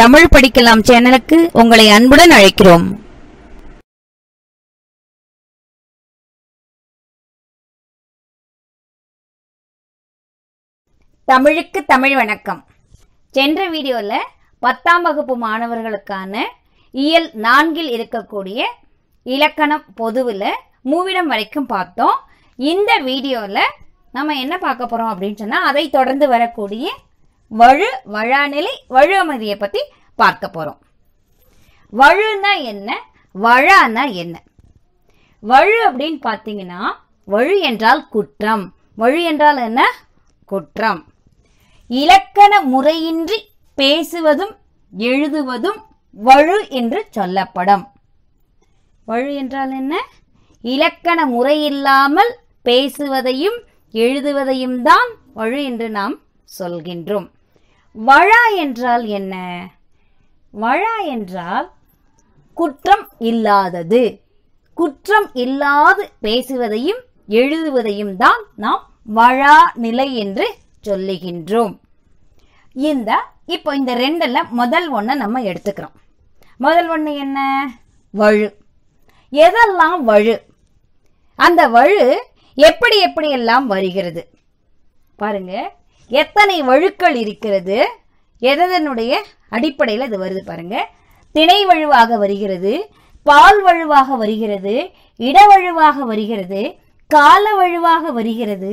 தமிழ் படிக்கலாம் சேனலுக்கு உங்களை அன்புடன் அழைக்கிறோம் தமிழுக்கு தமிழ் வணக்கம் சென்ற வீடியோவில் பத்தாம் வகுப்பு மாணவர்களுக்கான இயல் நான்கில் இருக்கக்கூடிய இலக்கணம் பொதுவில் மூவிடம் வரைக்கும் பார்த்தோம் இந்த வீடியோவில் நம்ம என்ன பார்க்க போகிறோம் அப்படின்னு சொன்னால் அதை தொடர்ந்து வரக்கூடிய வழு வழாநிலை வழு அமைதியை பற்றி பார்க்க போகிறோம் வழுனா என்ன வழானா என்ன வழு அப்படின்னு பார்த்தீங்கன்னா வழு என்றால் குற்றம் வழு என்றால் என்ன குற்றம் இலக்கண முறையின்றி பேசுவதும் எழுதுவதும் வழு என்று சொல்லப்படும் வழு என்றால் என்ன இலக்கண முறையில்லாமல் பேசுவதையும் எழுதுவதையும் தான் வழு என்று நாம் சொல்கின்றோம் வழா என்றால் என்ன வழா என்றால் குற்றம் இல்லாதது குற்றம் இல்லாது பேசுவதையும் எழுதுவதையும் தான் நாம் வழா நிலை என்று சொல்லுகின்றோம் இந்த இப்போ இந்த ரெண்டில் முதல் ஒன்றை நம்ம எடுத்துக்கிறோம் முதல் ஒன்று என்ன வழு எதெல்லாம் வழு அந்த வழு எப்படி எப்படி எல்லாம் வருகிறது பாருங்கள் எத்தனை வழுக்கள் இருக்கிறது எதனுடைய அடிப்படையில் அது வருது பாருங்க திணை வழுவாக வருகிறது பால் வழுவாக வருகிறது இடவழுவாக வருகிறது கால வழுவாக வருகிறது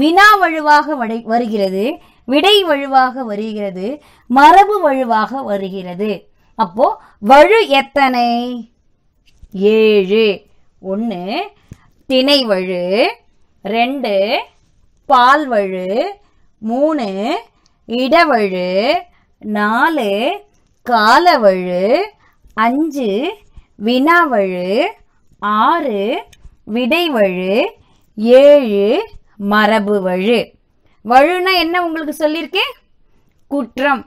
வினா வழுவாக வருகிறது விடை வழுவாக வருகிறது மரபு வழுவாக வருகிறது அப்போ வழு எத்தனை ஏழு ஒன்று திணை வழு ரெண்டு பால் வழு மூணு இடவழு நாலு காலவழு அஞ்சு வினாவழு ஆறு விடைவழு ஏழு மரபு வழு வழுனா என்ன உங்களுக்கு சொல்லியிருக்கேன் குற்றம்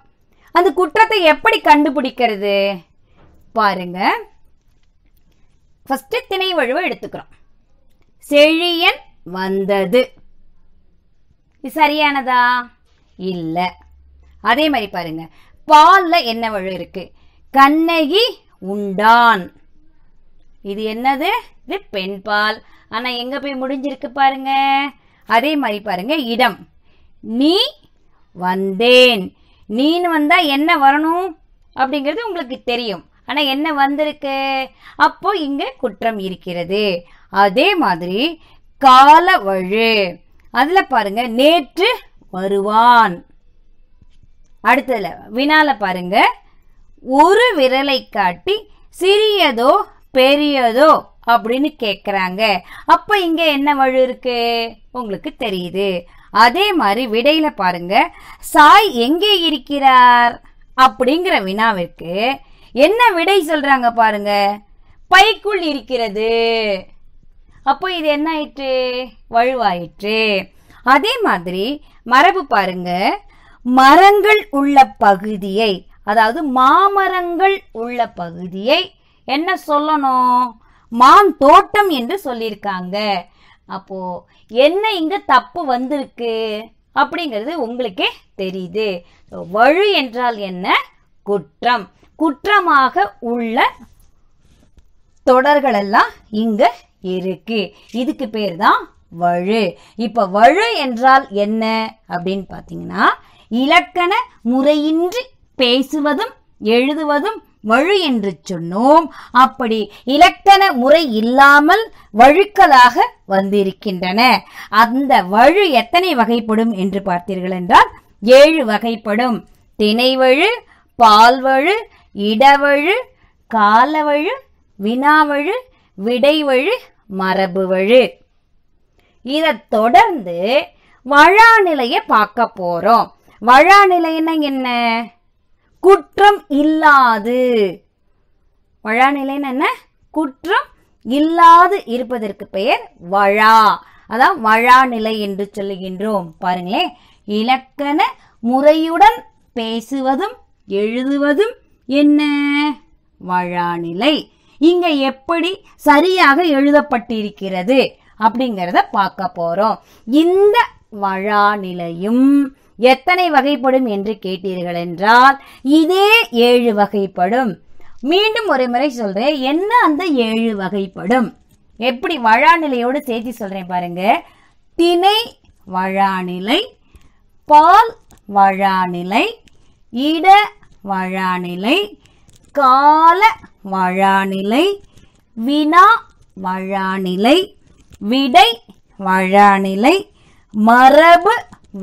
அந்த குற்றத்தை எப்படி கண்டுபிடிக்கிறது பாருங்க ஃபஸ்ட்டு திணை வழுவை எடுத்துக்கிறோம் செழியன் வந்தது சரியானதா இல்லை அதே மாதிரி பாருங்க பாலில் என்ன வழு இருக்கு கண்ணகி உண்டான் இது என்னது இது பெண் பால் ஆனால் எங்கே போய் முடிஞ்சிருக்கு பாருங்க அதே மாதிரி பாருங்க இடம் நீ வந்தேன் நீனு வந்தா என்ன வரணும் அப்படிங்கிறது உங்களுக்கு தெரியும் ஆனால் என்ன வந்திருக்கு அப்போ இங்கே குற்றம் இருக்கிறது அதே மாதிரி கால வழு அதுல பாருங்க நேற்று வருவான் அடுத்ததுல வினால பாருங்க ஒரு விரலை காட்டி சிறியதோ பெரியதோ அப்படின்னு கேக்குறாங்க அப்ப இங்க என்ன வழு இருக்கு உங்களுக்கு தெரியுது அதே மாதிரி விடையில பாருங்க சாய் எங்கே இருக்கிறார் அப்படிங்கிற வினாவிற்கு என்ன விடை சொல்றாங்க பாருங்க பைக்குள் இருக்கிறது அப்போ இது என்ன ஆயிற்று வலுவாயிற்று அதே மாதிரி மரபு பாருங்க மரங்கள் உள்ள பகுதியை அதாவது மாமரங்கள் உள்ள பகுதியை என்ன சொல்லணும் மான் தோட்டம் என்று சொல்லியிருக்காங்க அப்போ என்ன இங்க தப்பு வந்திருக்கு அப்படிங்கிறது உங்களுக்கே தெரியுது வழு என்றால் என்ன குற்றம் குற்றமாக உள்ள தொடர்களெல்லாம் இங்க இருக்கு இதுக்கு பேர் தான் வழு இப்ப வழு என்றால் என்ன அப்படின்னு பாத்தீங்கன்னா இலக்கண முறையின்றி பேசுவதும் எழுதுவதும் வழு என்று சொன்னோம் அப்படி இலக்கண முறை இல்லாமல் வழுக்களாக வந்திருக்கின்றன அந்த வழு எத்தனை வகைப்படும் என்று பார்த்தீர்கள் என்றால் ஏழு வகைப்படும் திணைவழு பால்வழு இடவழு காலவழு வினாவழு விடைவழு மரபுவழு இதை தொடர்ந்து வழாநிலையை பார்க்க போகிறோம் வழாநிலைன்னா என்ன குற்றம் இல்லாது வழாநிலைன்னா என்ன குற்றம் இல்லாது இருப்பதற்கு பெயர் வழா அதான் வழாநிலை என்று சொல்லுகின்றோம் பாருங்களேன் இலக்கண முறையுடன் பேசுவதும் எழுதுவதும் என்ன வழாநிலை இங்க எப்படி சரியாக எழுதப்பட்டிருக்கிறது அப்படிங்கிறத பார்க்க போறோம் இந்த வழா நிலையும் எத்தனை வகைப்படும் என்று கேட்டீர்கள் என்றால் இதே ஏழு வகைப்படும் மீண்டும் ஒரு முறை சொல்றேன் என்ன அந்த ஏழு வகைப்படும் எப்படி நிலையோடு சேர்த்து சொல்றேன் பாருங்க திணை வழாநிலை பால் வழாநிலை இட வழாநிலை கால வழானிலை வினா வழானிலை விடை வழானிலை மரபு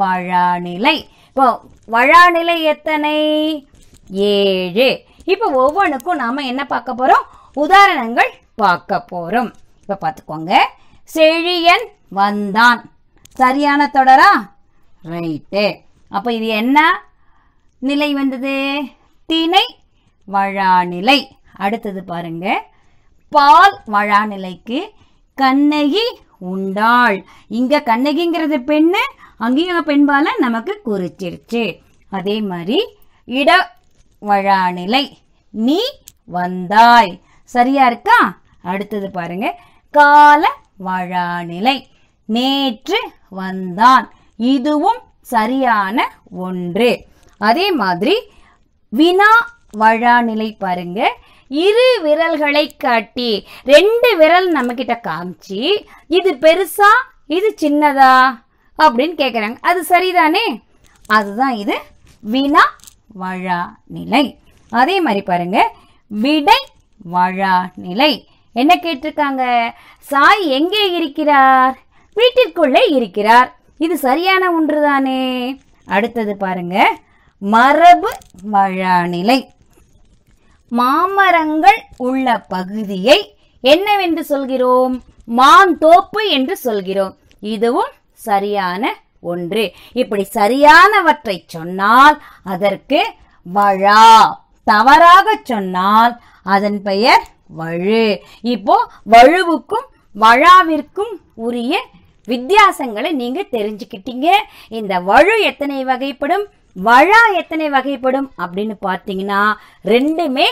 வழானிலை இப்போ வழானிலை எத்தனை ஏழு இப்போ ஒவ்வொன்றுக்கும் நாம் என்ன பார்க்க போகிறோம் உதாரணங்கள் பார்க்க போகிறோம் இப்போ பார்த்துக்கோங்க செழியன் வந்தான் சரியான தொடரா ரைட்டு அப்போ இது என்ன நிலை வந்தது திணை வழானிலை அடுத்தது பாருங்க பால் வழா நிலைக்கு கண்ணகி உண்டாள் இங்க கண்ணகிங்கிறது பெண்ணு அங்கேயும் பெண்பால நமக்கு குறிச்சிருச்சு அதே மாதிரி இட வழாநிலை நீ வந்தாய் சரியா இருக்கா அடுத்தது பாருங்க கால வழாநிலை நேற்று வந்தான் இதுவும் சரியான ஒன்று அதே மாதிரி வினா வழாநிலை பாருங்க இரு விரல்களை காட்டி ரெண்டு விரல் நம்ம கிட்ட காமிச்சு இது பெருசா இது சின்னதா அப்படின்னு கேட்குறாங்க அது சரிதானே அதுதான் இது வினா வழா நிலை அதே மாதிரி பாருங்க விடை வழா நிலை என்ன கேட்டிருக்காங்க சாய் எங்கே இருக்கிறார் வீட்டிற்குள்ளே இருக்கிறார் இது சரியான ஒன்று தானே அடுத்தது பாருங்க மரபு நிலை மாமரங்கள் உள்ள பகுதியை என்னவென்று சொல்கிறோம் மாந்தோப்பு என்று சொல்கிறோம் இதுவும் சரியான ஒன்று இப்படி சரியானவற்றை சொன்னால் அதற்கு வழா தவறாக சொன்னால் அதன் பெயர் வழு இப்போ வழுவுக்கும் வழாவிற்கும் உரிய வித்தியாசங்களை நீங்க தெரிஞ்சுக்கிட்டீங்க இந்த வழு எத்தனை வகைப்படும் வழா எத்தனை வகைப்படும் அப்படின்னு பார்த்தீங்கன்னா ரெண்டுமே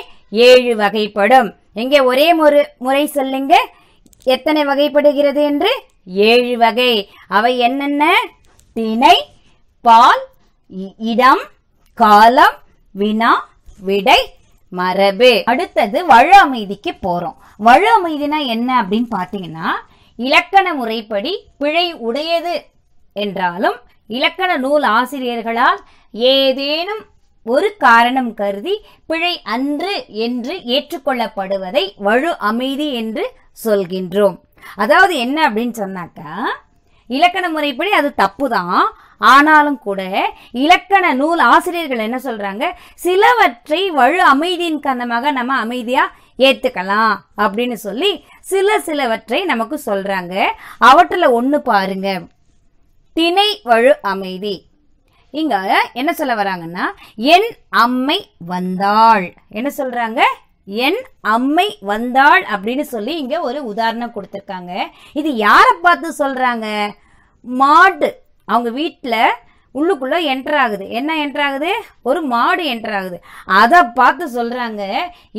ஏழு வகைப்படும் எங்க ஒரே ஒரு முறை சொல்லுங்க எத்தனை வகைப்படுகிறது என்று ஏழு வகை அவை என்னென்ன திணை பால் இடம் காலம் வினா விடை மரபு அடுத்தது வழு அமைதிக்கு போறோம் வழு அமைதினா என்ன அப்படின்னு பாத்தீங்கன்னா இலக்கண முறைப்படி பிழை உடையது என்றாலும் இலக்கண நூல் ஆசிரியர்களால் ஏதேனும் ஒரு காரணம் கருதி பிழை அன்று என்று ஏற்றுக்கொள்ளப்படுவதை வழு அமைதி என்று சொல்கின்றோம் அதாவது என்ன அப்படின்னு சொன்னாக்கா இலக்கண முறைப்படி அது தப்பு தான் ஆனாலும் கூட இலக்கண நூல் ஆசிரியர்கள் என்ன சொல்றாங்க சிலவற்றை வழு அமைதியின் காரணமாக நம்ம அமைதியா ஏத்துக்கலாம் அப்படின்னு சொல்லி சில சிலவற்றை நமக்கு சொல்றாங்க அவற்றில் ஒன்று பாருங்க திணை வழு அமைதி இங்க என்ன சொல்ல வராங்கன்னா என் அம்மை வந்தாள் என்ன சொல்றாங்க என் அம்மை வந்தாள் அப்படின்னு சொல்லி இங்க ஒரு உதாரணம் கொடுத்துருக்காங்க இது யாரை பார்த்து சொல்றாங்க மாடு அவங்க வீட்டில் உள்ளுக்குள்ளே என்டர் ஆகுது என்ன என்டர் ஆகுது ஒரு மாடு என்டர் ஆகுது அதை பார்த்து சொல்கிறாங்க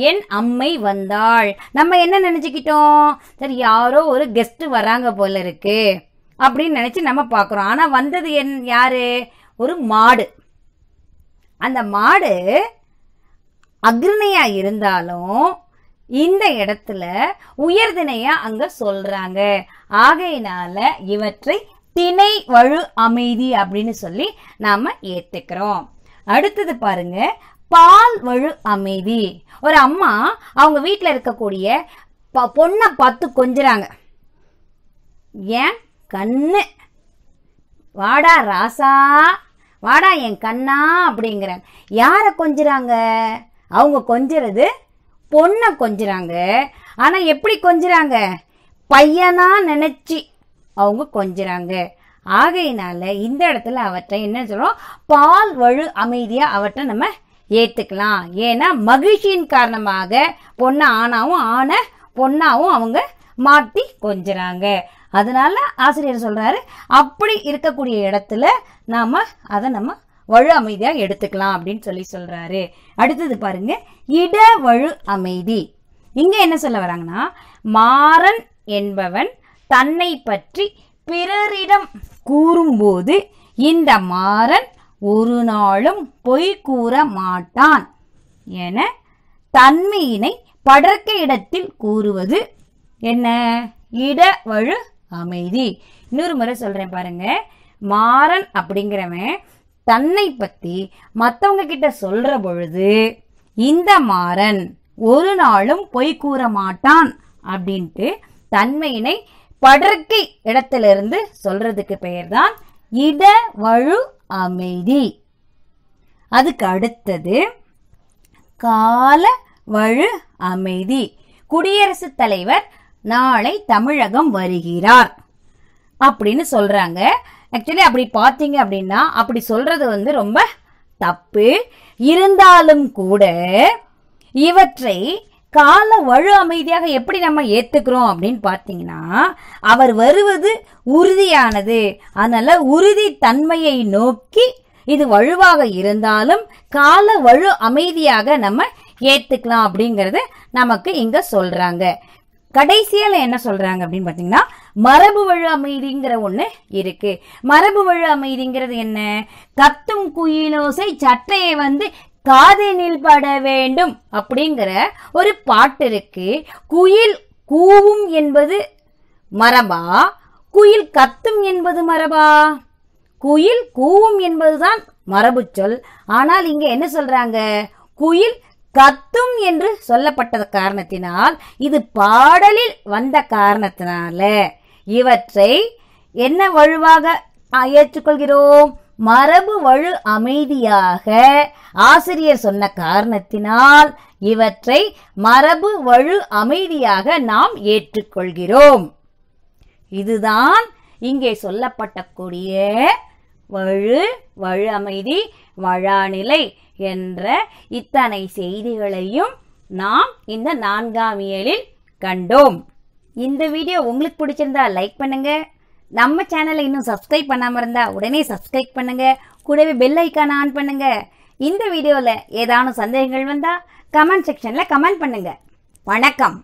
என் அம்மை வந்தாள் நம்ம என்ன நினச்சிக்கிட்டோம் சரி யாரோ ஒரு கெஸ்ட்டு வராங்க போல இருக்கு அப்படின்னு நினச்சி நம்ம பார்க்குறோம் ஆனால் வந்தது என் யாரு ஒரு மாடு அந்த மாடு அக்ரணையா இருந்தாலும் இந்த இடத்துல உயர்திணையா அங்க சொல்றாங்க ஆகையினால இவற்றை திணை வழு அமைதி அப்படின்னு சொல்லி நாம ஏத்துக்கிறோம் அடுத்தது பாருங்க பால் வழு அமைதி ஒரு அம்மா அவங்க வீட்டில் இருக்கக்கூடிய பொண்ணை பார்த்து கொஞ்சிறாங்க ஏன் கண்ணு வாடா ராசா வாடா என் கண்ணா அப்படிங்கிறான் யாரை கொஞ்சிறாங்க அவங்க கொஞ்சிறது பொண்ணை கொஞ்சிறாங்க ஆனால் எப்படி கொஞ்சிறாங்க பையனா நினச்சி அவங்க கொஞ்சிறாங்க ஆகையினால இந்த இடத்துல அவற்றை என்ன சொல்கிறோம் பால் வழு அமைதியாக அவற்றை நம்ம ஏற்றுக்கலாம் ஏன்னா மகிழ்ச்சியின் காரணமாக பொண்ணை ஆணாவும் ஆணை பொண்ணாவும் அவங்க மாற்றி கொஞ்சிறாங்க அதனால ஆசிரியர் சொல்கிறாரு அப்படி இருக்கக்கூடிய இடத்துல நாம அதை நம்ம வழு அமைதியாக எடுத்துக்கலாம் அப்படின்னு சொல்லி சொல்றாரு அடுத்தது பாருங்க இட வழு அமைதி இங்க என்ன சொல்ல வராங்கன்னா மாறன் என்பவன் தன்னை பற்றி பிறரிடம் கூறும்போது இந்த மாறன் ஒரு நாளும் பொய் கூற மாட்டான் என தன்மையினை படர்க்க இடத்தில் கூறுவது என்ன இடவழு அமைதி இன்னொரு முறை சொல்றேன் பாருங்க மாறன் அப்படிங்கிறவன் தன்னை பற்றி மற்றவங்க கிட்ட சொல்கிற பொழுது இந்த மாறன் ஒரு நாளும் பொய் கூற மாட்டான் அப்படின்ட்டு தன்மையினை படற்கை இடத்திலிருந்து சொல்றதுக்கு பெயர் தான் இட வழு அமைதி அதுக்கு அடுத்தது கால வழு அமைதி குடியரசுத் தலைவர் நாளை தமிழகம் வருகிறார் அப்படின்னு சொல்றாங்க ஆக்சுவலி அப்படி பார்த்தீங்க அப்படின்னா அப்படி சொல்கிறது வந்து ரொம்ப தப்பு இருந்தாலும் கூட இவற்றை கால வழு அமைதியாக எப்படி நம்ம ஏற்றுக்கிறோம் அப்படின்னு பார்த்தீங்கன்னா அவர் வருவது உறுதியானது அதனால உறுதி தன்மையை நோக்கி இது வலுவாக இருந்தாலும் கால வழு அமைதியாக நம்ம ஏற்றுக்கலாம் அப்படிங்கிறது நமக்கு இங்கே சொல்கிறாங்க கடைசியால என்ன சொல்கிறாங்க அப்படின்னு பார்த்தீங்கன்னா மரபு வழு அமைதிங்கிற ஒன்று இருக்குது மரபு வழு அமைதிங்கிறது என்ன கத்தும் குயிலோசை சட்டையை வந்து காதனில் பட வேண்டும் அப்படிங்கிற ஒரு பாட்டு இருக்கு குயில் கூவும் என்பது மரபா குயில் கத்தும் என்பது மரபா குயில் கூவும் என்பதுதான் மரபு சொல் ஆனால் இங்க என்ன சொல்றாங்க குயில் கத்தும் என்று சொல்லப்பட்டது காரணத்தினால் இது பாடலில் வந்த காரணத்தினால இவற்றை என்ன வலுவாக ஏற்றுக்கொள்கிறோம் மரபு வழு அமைதியாக ஆசிரியர் சொன்ன காரணத்தினால் இவற்றை மரபு வழு அமைதியாக நாம் ஏற்றுக்கொள்கிறோம் இதுதான் இங்கே சொல்லப்பட்டக்கூடிய வழு வழு அமைதி வழாநிலை என்ற இத்தனை செய்திகளையும் நாம் இந்த நான்காம் இயலில் கண்டோம் இந்த வீடியோ உங்களுக்கு பிடிச்சிருந்தா லைக் பண்ணுங்க நம்ம சேனலை இன்னும் சப்ஸ்கிரைப் பண்ணாமல் இருந்தால் உடனே சப்ஸ்கிரைப் பண்ணுங்க கூடவே பெல் ஐக்கான் ஆன் பண்ணுங்க இந்த வீடியோவில் ஏதானும் சந்தேகங்கள் வந்தால் கமெண்ட் செக்ஷனில் கமெண்ட் பண்ணுங்க வணக்கம்